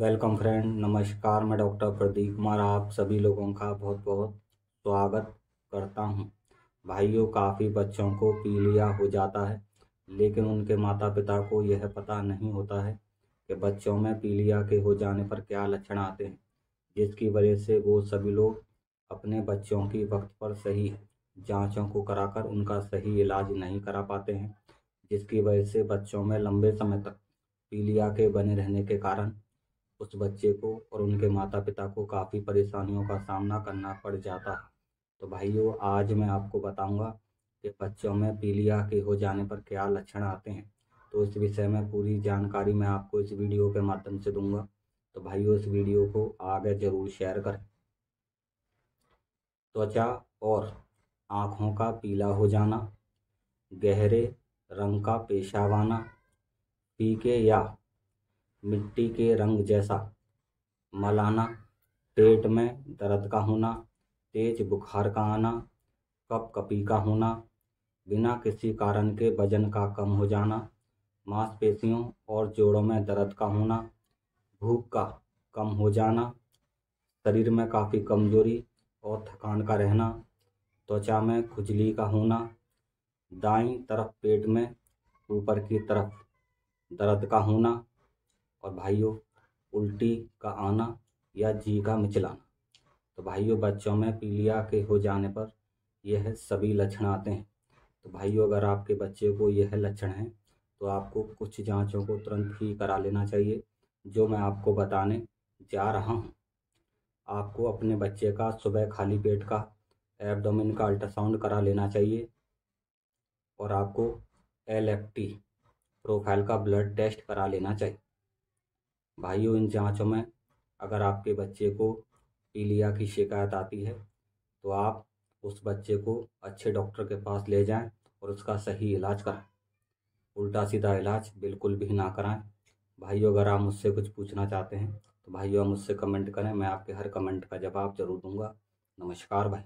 welcome friend नमस्कार मैं doctor Pradeep Kumar आप सभी लोगों का बहुत बहुत स्वागत करता हूं भाइयों काफ़ी बच्चों को पीलिया हो जाता है लेकिन उनके माता पिता को यह पता नहीं होता है कि बच्चों में पीलिया के हो जाने पर क्या लक्षण आते हैं जिसकी वजह से वो सभी लोग अपने बच्चों की वक्त पर सही जाँचों को कराकर उनका सही इलाज नहीं करा पाते हैं जिसकी वजह से बच्चों में लंबे समय तक पीलिया के बने रहने के कारण उस बच्चे को और उनके माता पिता को काफ़ी परेशानियों का सामना करना पड़ जाता है तो भाइयों आज मैं आपको बताऊंगा कि बच्चों में पीलिया के हो जाने पर क्या लक्षण आते हैं तो इस विषय में पूरी जानकारी मैं आपको इस वीडियो के माध्यम से दूंगा तो भाइयों इस वीडियो को आगे ज़रूर शेयर करें त्वचा और आँखों का पीला हो जाना गहरे रंग का पेशावाना पीके या मिट्टी के रंग जैसा मलाना पेट में दर्द का होना तेज बुखार का आना कप कपी का होना बिना किसी कारण के वजन का कम हो जाना मांसपेशियों और जोड़ों में दर्द का होना भूख का कम हो जाना शरीर में काफ़ी कमजोरी और थकान का रहना त्वचा में खुजली का होना दाई तरफ पेट में ऊपर की तरफ दर्द का होना और भाइयों उल्टी का आना या जी का मिचलाना तो भाइयों बच्चों में पीलिया के हो जाने पर यह सभी लक्षण आते हैं तो भाइयों अगर आपके बच्चे को यह लक्षण हैं तो आपको कुछ जांचों को तुरंत ही करा लेना चाहिए जो मैं आपको बताने जा रहा हूँ आपको अपने बच्चे का सुबह खाली पेट का एब्डोमिन का अल्ट्रासाउंड करा लेना चाहिए और आपको एल प्रोफाइल का ब्लड टेस्ट करा लेना चाहिए भाइयों इन जांचों में अगर आपके बच्चे को पीलिया की शिकायत आती है तो आप उस बच्चे को अच्छे डॉक्टर के पास ले जाएं और उसका सही इलाज कराएं उल्टा सीधा इलाज बिल्कुल भी ना कराएं भाइयों अगर आप मुझसे कुछ पूछना चाहते हैं तो भाइयों मुझसे कमेंट करें मैं आपके हर कमेंट का जवाब जरूर दूंगा नमस्कार भाई